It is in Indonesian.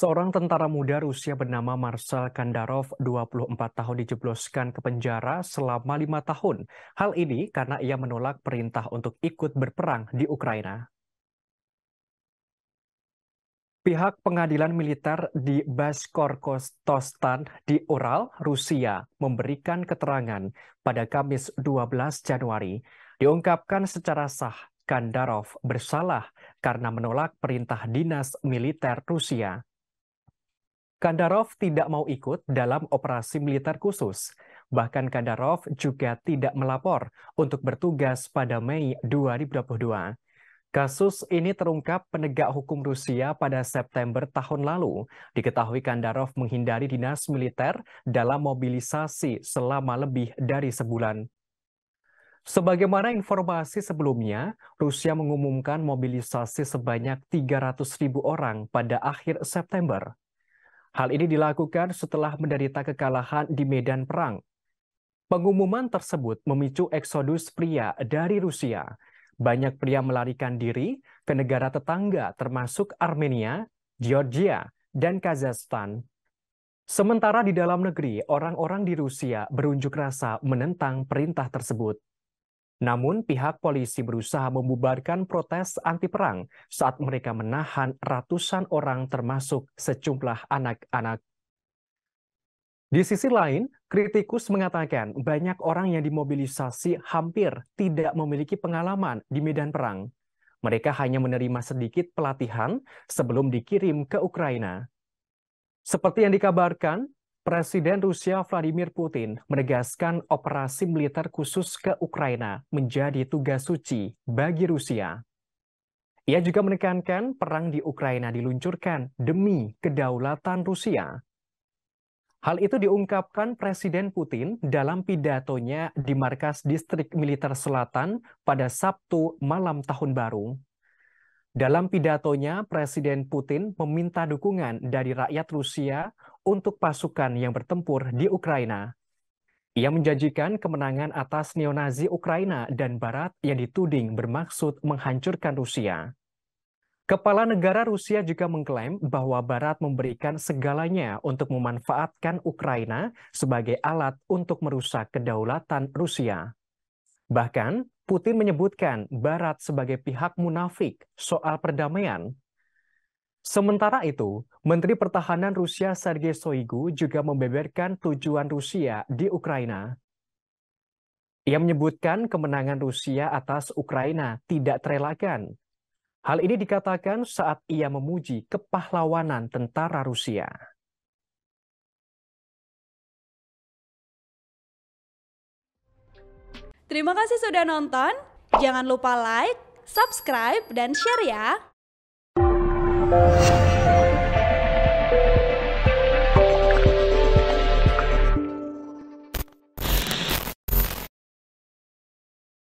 Seorang tentara muda Rusia bernama Marcel Kandarov, 24 tahun dijebloskan ke penjara selama lima tahun. Hal ini karena ia menolak perintah untuk ikut berperang di Ukraina. Pihak pengadilan militer di Baskorkostostan di Ural, Rusia, memberikan keterangan pada Kamis 12 Januari. Diungkapkan secara sah Kandarov bersalah karena menolak perintah dinas militer Rusia. Kandarov tidak mau ikut dalam operasi militer khusus. Bahkan Kandarov juga tidak melapor untuk bertugas pada Mei 2022. Kasus ini terungkap penegak hukum Rusia pada September tahun lalu. Diketahui Kandarov menghindari dinas militer dalam mobilisasi selama lebih dari sebulan. Sebagaimana informasi sebelumnya, Rusia mengumumkan mobilisasi sebanyak 300.000 orang pada akhir September. Hal ini dilakukan setelah menderita kekalahan di medan perang. Pengumuman tersebut memicu eksodus pria dari Rusia. Banyak pria melarikan diri ke negara tetangga termasuk Armenia, Georgia, dan Kazakhstan. Sementara di dalam negeri, orang-orang di Rusia berunjuk rasa menentang perintah tersebut. Namun pihak polisi berusaha membubarkan protes anti perang saat mereka menahan ratusan orang termasuk sejumlah anak-anak. Di sisi lain, kritikus mengatakan banyak orang yang dimobilisasi hampir tidak memiliki pengalaman di medan perang. Mereka hanya menerima sedikit pelatihan sebelum dikirim ke Ukraina. Seperti yang dikabarkan, Presiden Rusia Vladimir Putin menegaskan operasi militer khusus ke Ukraina menjadi tugas suci bagi Rusia. Ia juga menekankan perang di Ukraina diluncurkan demi kedaulatan Rusia. Hal itu diungkapkan Presiden Putin dalam pidatonya di markas distrik militer selatan pada Sabtu malam tahun baru. Dalam pidatonya, Presiden Putin meminta dukungan dari rakyat Rusia untuk pasukan yang bertempur di Ukraina. Ia menjanjikan kemenangan atas neonazi Ukraina dan Barat yang dituding bermaksud menghancurkan Rusia. Kepala negara Rusia juga mengklaim bahwa Barat memberikan segalanya untuk memanfaatkan Ukraina sebagai alat untuk merusak kedaulatan Rusia. Bahkan, Putin menyebutkan Barat sebagai pihak munafik soal perdamaian Sementara itu, Menteri Pertahanan Rusia Sergei Shoigu juga membeberkan tujuan Rusia di Ukraina. Ia menyebutkan kemenangan Rusia atas Ukraina tidak terelakkan. Hal ini dikatakan saat ia memuji kepahlawanan tentara Rusia. Terima kasih sudah nonton. Jangan lupa like, subscribe, dan share ya. Thank you.